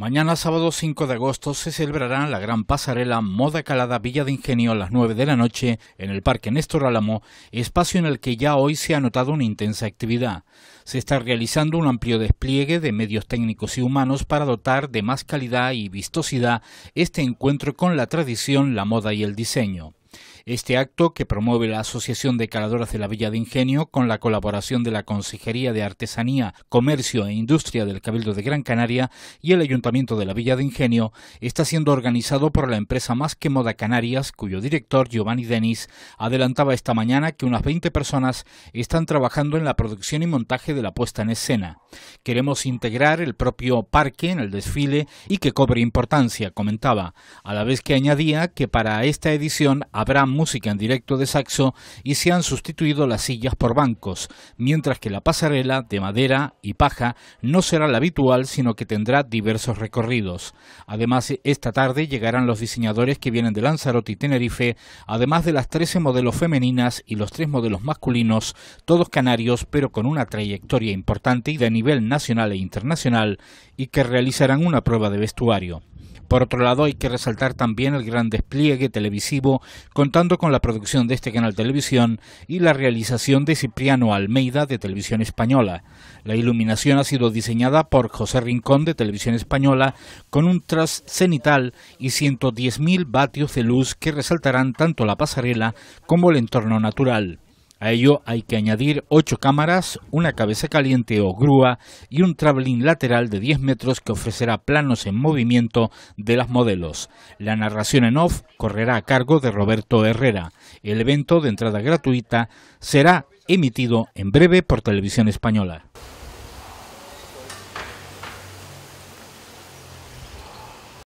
Mañana sábado 5 de agosto se celebrará la gran pasarela Moda Calada Villa de Ingenio a las 9 de la noche en el Parque Néstor Álamo, espacio en el que ya hoy se ha notado una intensa actividad. Se está realizando un amplio despliegue de medios técnicos y humanos para dotar de más calidad y vistosidad este encuentro con la tradición, la moda y el diseño. Este acto, que promueve la Asociación de Caladoras de la Villa de Ingenio con la colaboración de la Consejería de Artesanía, Comercio e Industria del Cabildo de Gran Canaria y el Ayuntamiento de la Villa de Ingenio, está siendo organizado por la empresa Más que Moda Canarias, cuyo director Giovanni Denis adelantaba esta mañana que unas 20 personas están trabajando en la producción y montaje de la puesta en escena. Queremos integrar el propio parque en el desfile y que cobre importancia, comentaba, a la vez que añadía que para esta edición habrá música en directo de saxo y se han sustituido las sillas por bancos, mientras que la pasarela de madera y paja no será la habitual, sino que tendrá diversos recorridos. Además, esta tarde llegarán los diseñadores que vienen de Lanzarote y Tenerife, además de las 13 modelos femeninas y los 3 modelos masculinos, todos canarios, pero con una trayectoria importante y de nivel nacional e internacional, y que realizarán una prueba de vestuario. Por otro lado, hay que resaltar también el gran despliegue televisivo, contando con la producción de este canal televisión y la realización de Cipriano Almeida de Televisión Española. La iluminación ha sido diseñada por José Rincón de Televisión Española con un tras cenital y 110.000 vatios de luz que resaltarán tanto la pasarela como el entorno natural. A ello hay que añadir ocho cámaras, una cabeza caliente o grúa y un traveling lateral de 10 metros que ofrecerá planos en movimiento de las modelos. La narración en off correrá a cargo de Roberto Herrera. El evento de entrada gratuita será emitido en breve por Televisión Española.